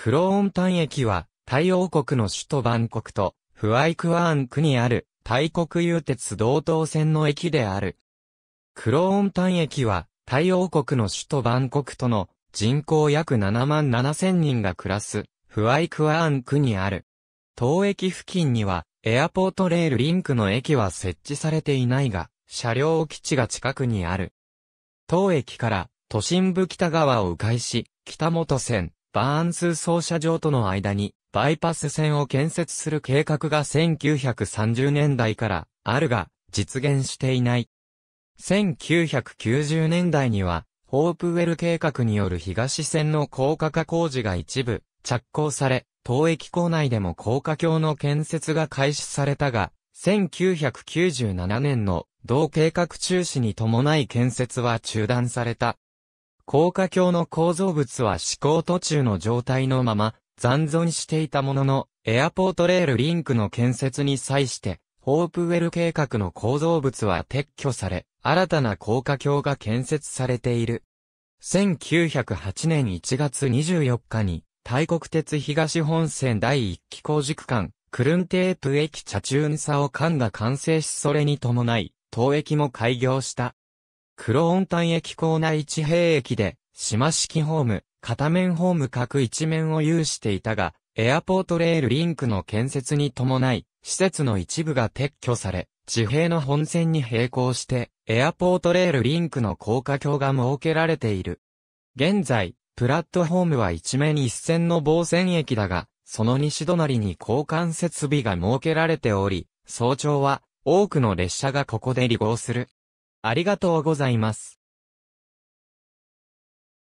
クローンタン駅は、タイ王国の首都バンコクと、フワイクワーン区にある、タイ国有鉄道東線の駅である。クローンタン駅は、タイ王国の首都バンコクとの、人口約7万7千人が暮らす、フワイクワーン区にある。当駅付近には、エアポートレールリンクの駅は設置されていないが、車両基地が近くにある。当駅から、都心部北側を迂回し、北本線、バーンス奏車場との間に、バイパス線を建設する計画が1930年代からあるが、実現していない。1990年代には、ホープウェル計画による東線の高架化工事が一部着工され、東駅構内でも高架橋の建設が開始されたが、1997年の同計画中止に伴い建設は中断された。高架橋の構造物は施行途中の状態のまま残存していたものの、エアポートレールリンクの建設に際して、ホープウェル計画の構造物は撤去され、新たな高架橋が建設されている。1908年1月24日に、大国鉄東本線第1期工事区間、クルンテープ駅茶中さサオんが完成しそれに伴い、当駅も開業した。クローンタン駅構内地平駅で、島式ホーム、片面ホーム各一面を有していたが、エアポートレールリンクの建設に伴い、施設の一部が撤去され、地平の本線に並行して、エアポートレールリンクの高架橋が設けられている。現在、プラットホームは一面一線の防線駅だが、その西隣に交換設備が設けられており、早朝は多くの列車がここで離合する。ありがとうございます。